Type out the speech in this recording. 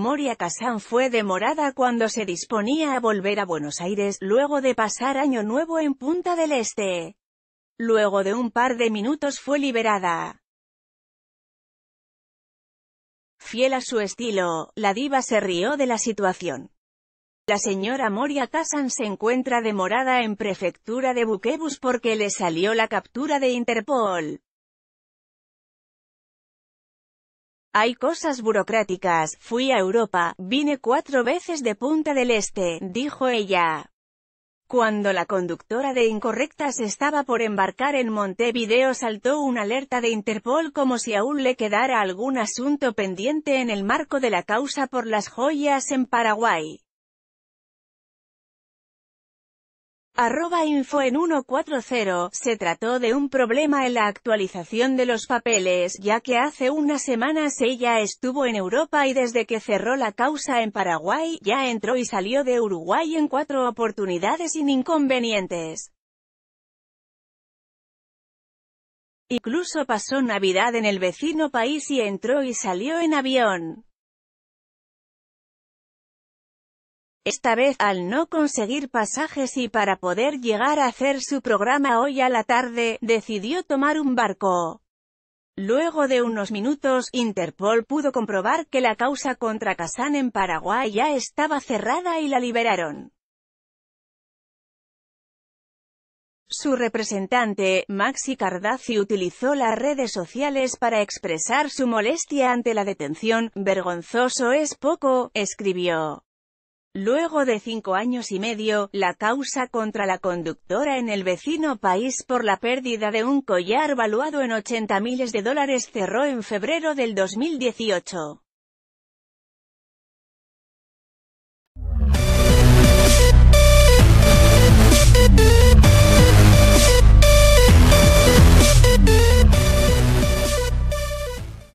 Moria Kazan fue demorada cuando se disponía a volver a Buenos Aires, luego de pasar Año Nuevo en Punta del Este. Luego de un par de minutos fue liberada. Fiel a su estilo, la diva se rió de la situación. La señora Moria Kazan se encuentra demorada en prefectura de Buquebus porque le salió la captura de Interpol. Hay cosas burocráticas, fui a Europa, vine cuatro veces de Punta del Este, dijo ella. Cuando la conductora de Incorrectas estaba por embarcar en Montevideo saltó una alerta de Interpol como si aún le quedara algún asunto pendiente en el marco de la causa por las joyas en Paraguay. Arroba info en 140, se trató de un problema en la actualización de los papeles, ya que hace unas semanas ella estuvo en Europa y desde que cerró la causa en Paraguay, ya entró y salió de Uruguay en cuatro oportunidades sin inconvenientes. Incluso pasó Navidad en el vecino país y entró y salió en avión. esta vez al no conseguir pasajes y para poder llegar a hacer su programa hoy a la tarde, decidió tomar un barco. Luego de unos minutos, Interpol pudo comprobar que la causa contra Kazan en Paraguay ya estaba cerrada y la liberaron. Su representante, Maxi Cardazzi utilizó las redes sociales para expresar su molestia ante la detención, vergonzoso es poco, escribió. Luego de cinco años y medio, la causa contra la conductora en el vecino país por la pérdida de un collar valuado en 80 miles de dólares cerró en febrero del 2018.